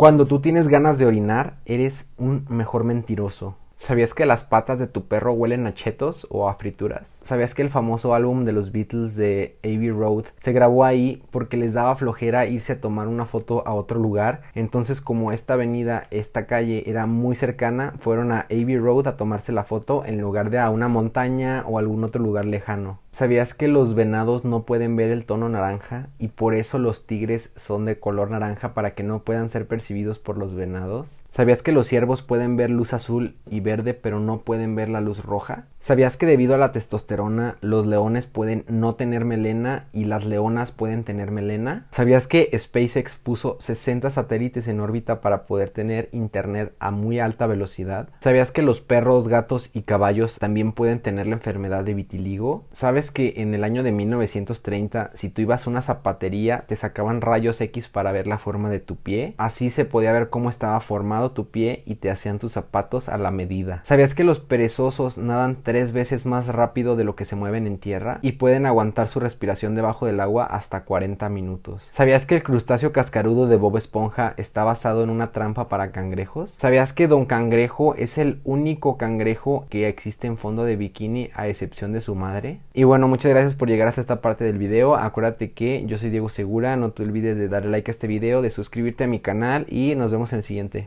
Cuando tú tienes ganas de orinar, eres un mejor mentiroso. ¿Sabías que las patas de tu perro huelen a chetos o a frituras? ¿Sabías que el famoso álbum de los Beatles de Abbey Road se grabó ahí porque les daba flojera irse a tomar una foto a otro lugar? Entonces, como esta avenida, esta calle era muy cercana, fueron a Abbey Road a tomarse la foto en lugar de a una montaña o algún otro lugar lejano. ¿Sabías que los venados no pueden ver el tono naranja y por eso los tigres son de color naranja para que no puedan ser percibidos por los venados? ¿Sabías que los ciervos pueden ver luz azul y verde, pero no pueden ver la luz roja? ¿Sabías que debido a la testosterona los leones pueden no tener melena y las leonas pueden tener melena? ¿Sabías que SpaceX puso 60 satélites en órbita para poder tener internet a muy alta velocidad? ¿Sabías que los perros, gatos y caballos también pueden tener la enfermedad de vitiligo? ¿Sabes que en el año de 1930 si tú ibas a una zapatería te sacaban rayos X para ver la forma de tu pie? Así se podía ver cómo estaba formado tu pie y te hacían tus zapatos a la medida. ¿Sabías que los perezosos nadan tres veces más rápido de lo que se mueven en tierra y pueden aguantar su respiración debajo del agua hasta 40 minutos. ¿Sabías que el crustáceo cascarudo de Bob Esponja está basado en una trampa para cangrejos? ¿Sabías que Don Cangrejo es el único cangrejo que existe en fondo de bikini a excepción de su madre? Y bueno, muchas gracias por llegar hasta esta parte del video. Acuérdate que yo soy Diego Segura, no te olvides de darle like a este video, de suscribirte a mi canal y nos vemos en el siguiente.